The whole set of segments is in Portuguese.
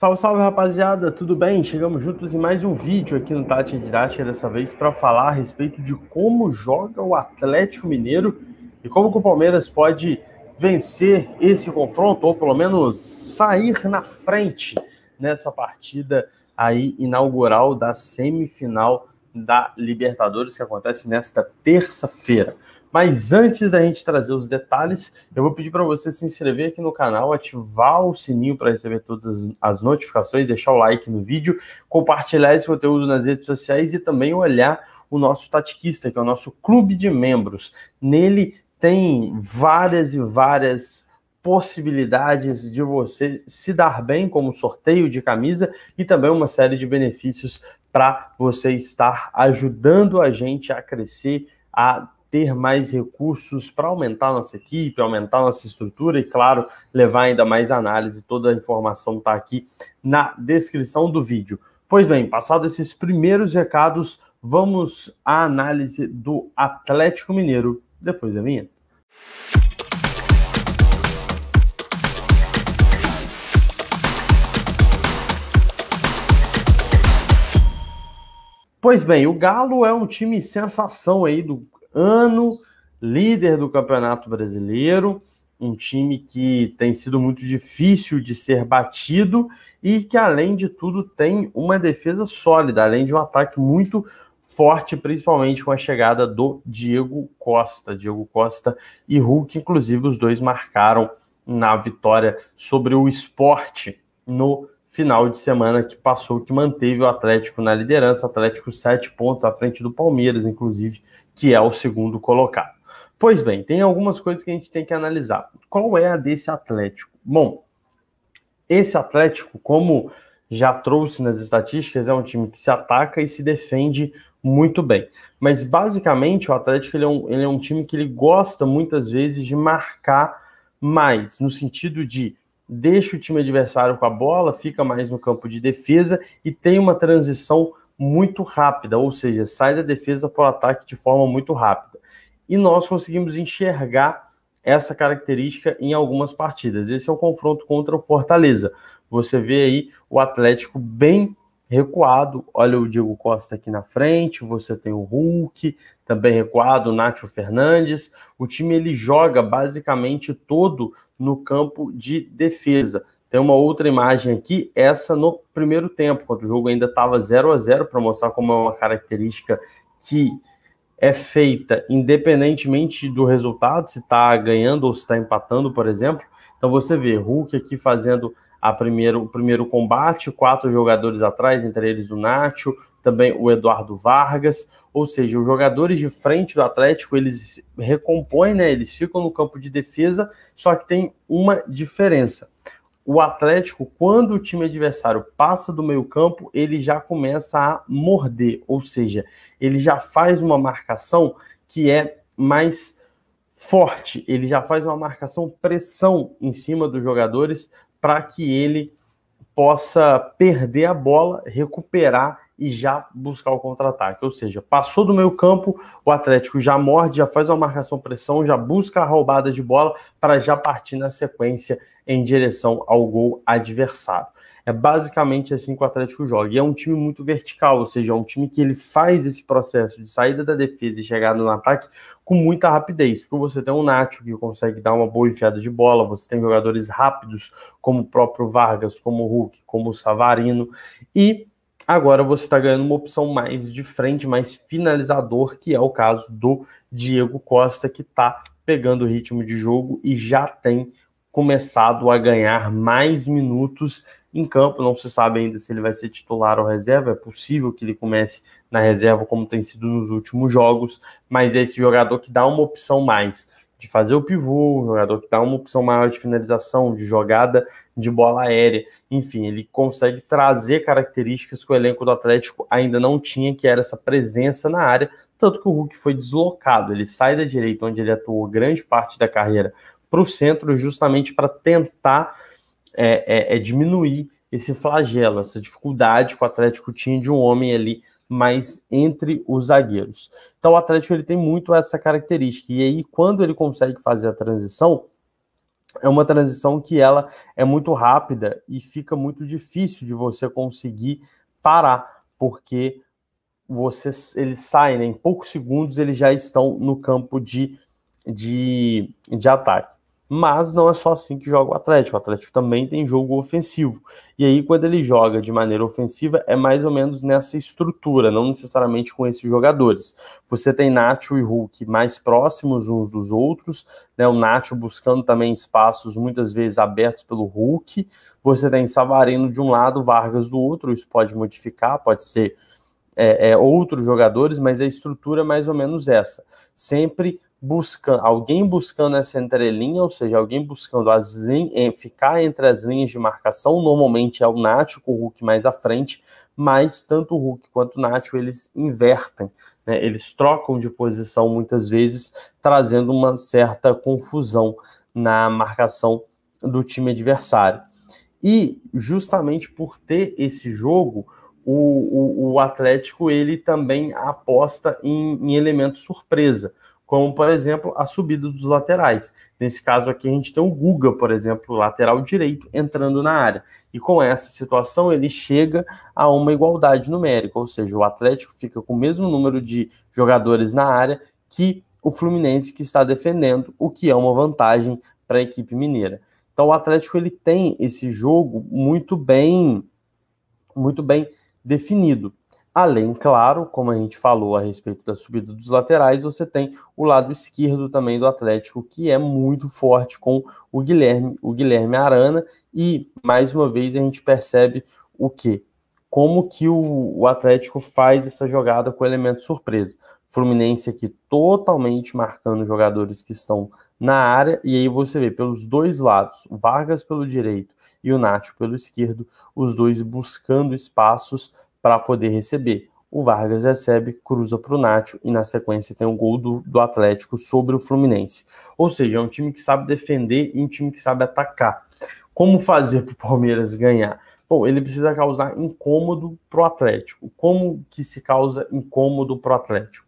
Salve, salve rapaziada, tudo bem? Chegamos juntos em mais um vídeo aqui no Tati Didática, dessa vez para falar a respeito de como joga o Atlético Mineiro e como que o Palmeiras pode vencer esse confronto, ou pelo menos sair na frente nessa partida aí inaugural da semifinal da Libertadores que acontece nesta terça-feira. Mas antes da gente trazer os detalhes, eu vou pedir para você se inscrever aqui no canal, ativar o sininho para receber todas as notificações, deixar o like no vídeo, compartilhar esse conteúdo nas redes sociais e também olhar o nosso Tatiquista, que é o nosso clube de membros. Nele tem várias e várias possibilidades de você se dar bem como sorteio de camisa e também uma série de benefícios para você estar ajudando a gente a crescer, a ter mais recursos para aumentar nossa equipe, aumentar nossa estrutura e, claro, levar ainda mais análise. Toda a informação está aqui na descrição do vídeo. Pois bem, passados esses primeiros recados, vamos à análise do Atlético Mineiro depois da minha. Pois bem, o Galo é um time sensação aí do ano, líder do Campeonato Brasileiro, um time que tem sido muito difícil de ser batido e que, além de tudo, tem uma defesa sólida, além de um ataque muito forte, principalmente com a chegada do Diego Costa. Diego Costa e Hulk, inclusive, os dois marcaram na vitória sobre o esporte no final de semana que passou, que manteve o Atlético na liderança. Atlético sete pontos à frente do Palmeiras, inclusive, que é o segundo colocado. Pois bem, tem algumas coisas que a gente tem que analisar. Qual é a desse Atlético? Bom, esse Atlético, como já trouxe nas estatísticas, é um time que se ataca e se defende muito bem. Mas basicamente o Atlético ele é, um, ele é um time que ele gosta muitas vezes de marcar mais, no sentido de deixa o time adversário com a bola, fica mais no campo de defesa e tem uma transição muito rápida, ou seja, sai da defesa para o ataque de forma muito rápida. E nós conseguimos enxergar essa característica em algumas partidas. Esse é o confronto contra o Fortaleza. Você vê aí o Atlético bem recuado. Olha o Diego Costa aqui na frente, você tem o Hulk, também recuado, o Nátio Fernandes. O time ele joga basicamente todo no campo de defesa. Tem uma outra imagem aqui, essa no primeiro tempo, quando o jogo ainda estava 0 a 0 para mostrar como é uma característica que é feita independentemente do resultado, se está ganhando ou se está empatando, por exemplo. Então você vê Hulk aqui fazendo a primeiro, o primeiro combate, quatro jogadores atrás, entre eles o Nacho, também o Eduardo Vargas, ou seja, os jogadores de frente do Atlético, eles recompõem, né, eles ficam no campo de defesa, só que tem uma diferença o Atlético, quando o time adversário passa do meio-campo, ele já começa a morder, ou seja, ele já faz uma marcação que é mais forte, ele já faz uma marcação pressão em cima dos jogadores para que ele possa perder a bola, recuperar e já buscar o contra-ataque. Ou seja, passou do meio campo, o Atlético já morde, já faz uma marcação pressão, já busca a roubada de bola para já partir na sequência em direção ao gol adversário. É basicamente assim que o Atlético joga. E é um time muito vertical, ou seja, é um time que ele faz esse processo de saída da defesa e chegada no ataque com muita rapidez. Porque você tem um Nacho que consegue dar uma boa enfiada de bola, você tem jogadores rápidos, como o próprio Vargas, como o Hulk, como o Savarino. E agora você está ganhando uma opção mais de frente, mais finalizador, que é o caso do Diego Costa, que está pegando o ritmo de jogo e já tem começado a ganhar mais minutos em campo. Não se sabe ainda se ele vai ser titular ou reserva. É possível que ele comece na reserva, como tem sido nos últimos jogos, mas é esse jogador que dá uma opção mais de fazer o pivô, um jogador que dá uma opção maior de finalização, de jogada de bola aérea. Enfim, ele consegue trazer características que o elenco do Atlético ainda não tinha, que era essa presença na área. Tanto que o Hulk foi deslocado, ele sai da direita, onde ele atuou grande parte da carreira, para o centro, justamente para tentar é, é, é diminuir esse flagelo, essa dificuldade que o Atlético tinha de um homem ali mais entre os zagueiros. Então o Atlético ele tem muito essa característica. E aí quando ele consegue fazer a transição, é uma transição que ela é muito rápida e fica muito difícil de você conseguir parar, porque você eles saem né? em poucos segundos eles já estão no campo de, de, de ataque. Mas não é só assim que joga o Atlético. O Atlético também tem jogo ofensivo. E aí, quando ele joga de maneira ofensiva, é mais ou menos nessa estrutura, não necessariamente com esses jogadores. Você tem Nacho e Hulk mais próximos uns dos outros, né? O Nacho buscando também espaços muitas vezes abertos pelo Hulk. Você tem Savarino de um lado, Vargas do outro. Isso pode modificar, pode ser é, é, outros jogadores, mas a estrutura é mais ou menos essa. Sempre buscando, alguém buscando essa entrelinha, ou seja, alguém buscando as eh, ficar entre as linhas de marcação, normalmente é o Nacho com o Hulk mais à frente, mas tanto o Hulk quanto o Nacho eles invertem, né? eles trocam de posição muitas vezes, trazendo uma certa confusão na marcação do time adversário. E justamente por ter esse jogo, o, o, o Atlético ele também aposta em, em elemento surpresa como por exemplo a subida dos laterais. Nesse caso aqui, a gente tem o Guga, por exemplo, lateral direito, entrando na área. E com essa situação, ele chega a uma igualdade numérica, ou seja, o Atlético fica com o mesmo número de jogadores na área que o Fluminense que está defendendo, o que é uma vantagem para a equipe mineira. Então o Atlético ele tem esse jogo muito bem muito bem definido. Além, claro, como a gente falou a respeito da subida dos laterais, você tem o lado esquerdo também do Atlético, que é muito forte com o Guilherme, o Guilherme Arana, e mais uma vez a gente percebe o que? Como que o, o Atlético faz essa jogada com elemento surpresa. Fluminense aqui totalmente marcando jogadores que estão na área, e aí você vê pelos dois lados, Vargas pelo direito e o Nacho pelo esquerdo, os dois buscando espaços para poder receber. O Vargas recebe, cruza para o Nacho e na sequência tem o gol do, do Atlético sobre o Fluminense. Ou seja, é um time que sabe defender e um time que sabe atacar. Como fazer para o Palmeiras ganhar? Bom, ele precisa causar incômodo para o Atlético. Como que se causa incômodo para o Atlético?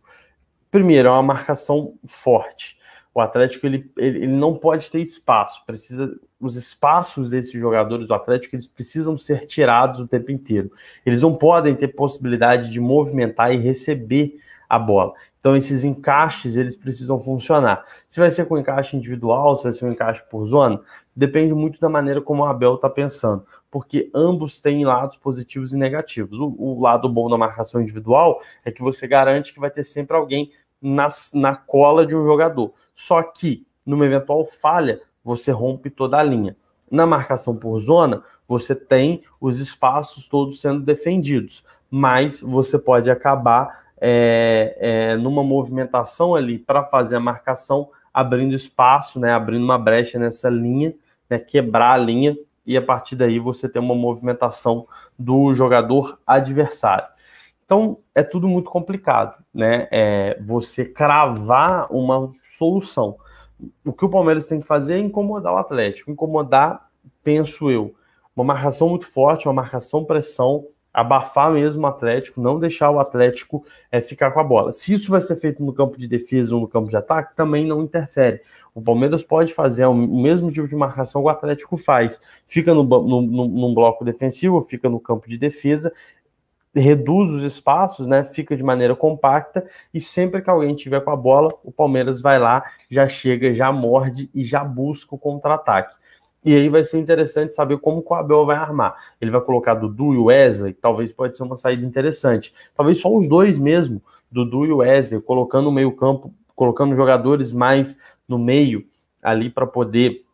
Primeiro, é uma marcação forte. O Atlético ele, ele, ele não pode ter espaço, precisa os espaços desses jogadores do Atlético eles precisam ser tirados o tempo inteiro. Eles não podem ter possibilidade de movimentar e receber a bola. Então esses encaixes eles precisam funcionar. Se vai ser com encaixe individual, se vai ser um encaixe por zona, depende muito da maneira como o Abel está pensando, porque ambos têm lados positivos e negativos. O, o, lado bom da marcação individual é que você garante que vai ter sempre alguém nas, na cola de um jogador. Só que numa eventual falha, você rompe toda a linha. Na marcação por zona, você tem os espaços todos sendo defendidos, mas você pode acabar é, é, numa movimentação ali para fazer a marcação, abrindo espaço, né, abrindo uma brecha nessa linha, né, quebrar a linha, e a partir daí você tem uma movimentação do jogador adversário. Então é tudo muito complicado, né? É, você cravar uma solução o que o Palmeiras tem que fazer é incomodar o Atlético. Incomodar, penso eu, uma marcação muito forte, uma marcação pressão, abafar mesmo o Atlético, não deixar o Atlético é, ficar com a bola. Se isso vai ser feito no campo de defesa ou no campo de ataque, também não interfere. O Palmeiras pode fazer o mesmo tipo de marcação que o Atlético faz. Fica no, no, no, num bloco defensivo, fica no campo de defesa reduz os espaços, né? Fica de maneira compacta e sempre que alguém tiver com a bola, o Palmeiras vai lá, já chega, já morde e já busca o contra-ataque. E aí vai ser interessante saber como o Abel vai armar. Ele vai colocar Dudu e o Wesley, talvez pode ser uma saída interessante. Talvez só os dois mesmo, Dudu e o Wesley, colocando o meio-campo, colocando jogadores mais no meio ali para poder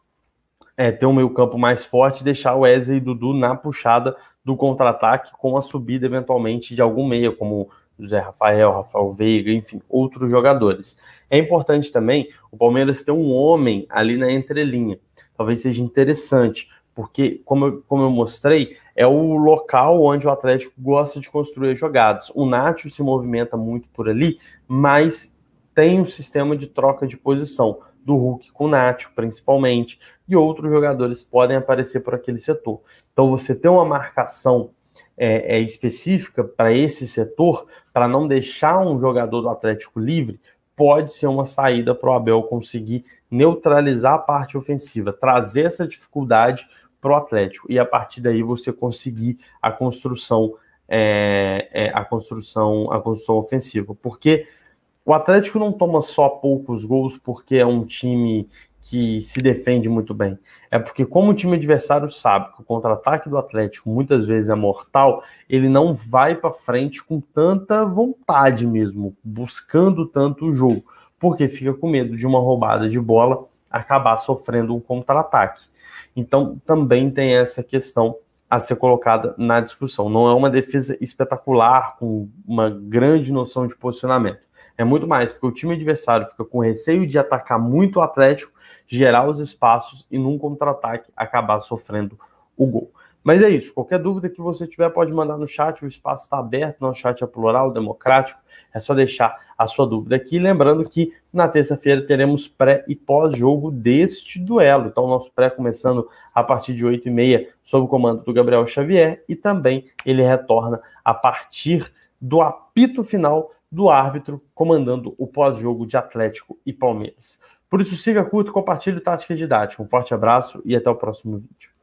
é, ter um meio campo mais forte, deixar o Wesley e Dudu na puxada do contra-ataque com a subida eventualmente de algum meia, como José Rafael, Rafael Veiga, enfim, outros jogadores. É importante também o Palmeiras ter um homem ali na entrelinha. Talvez seja interessante, porque, como eu, como eu mostrei, é o local onde o Atlético gosta de construir jogadas. O Nacho se movimenta muito por ali, mas tem um sistema de troca de posição do Hulk com o Nacho, principalmente, e outros jogadores podem aparecer por aquele setor. Então, você ter uma marcação é, é específica para esse setor, para não deixar um jogador do Atlético livre, pode ser uma saída para o Abel conseguir neutralizar a parte ofensiva, trazer essa dificuldade para o Atlético e a partir daí você conseguir a construção é, é, a construção a construção ofensiva porque o Atlético não toma só poucos gols porque é um time que se defende muito bem. É porque, como o time adversário sabe que o contra-ataque do Atlético muitas vezes é mortal, ele não vai para frente com tanta vontade mesmo, buscando tanto o jogo, porque fica com medo de uma roubada de bola acabar sofrendo um contra-ataque. Então, também tem essa questão a ser colocada na discussão. Não é uma defesa espetacular, com uma grande noção de posicionamento é muito mais, porque o time adversário fica com receio de atacar muito o Atlético, gerar os espaços e num contra-ataque acabar sofrendo o gol. Mas é isso. Qualquer dúvida que você tiver, pode mandar no chat. O espaço está aberto, nosso chat é plural, democrático. É só deixar a sua dúvida aqui. Lembrando que na terça-feira teremos pré e pós-jogo deste duelo. Então, nosso pré começando a partir de 8h30, sob o comando do Gabriel Xavier. E também ele retorna a partir do apito final do árbitro comandando o pós-jogo de Atlético e Palmeiras. Por isso, siga, curto, compartilhe Tática Didática. Um forte abraço e até o próximo vídeo.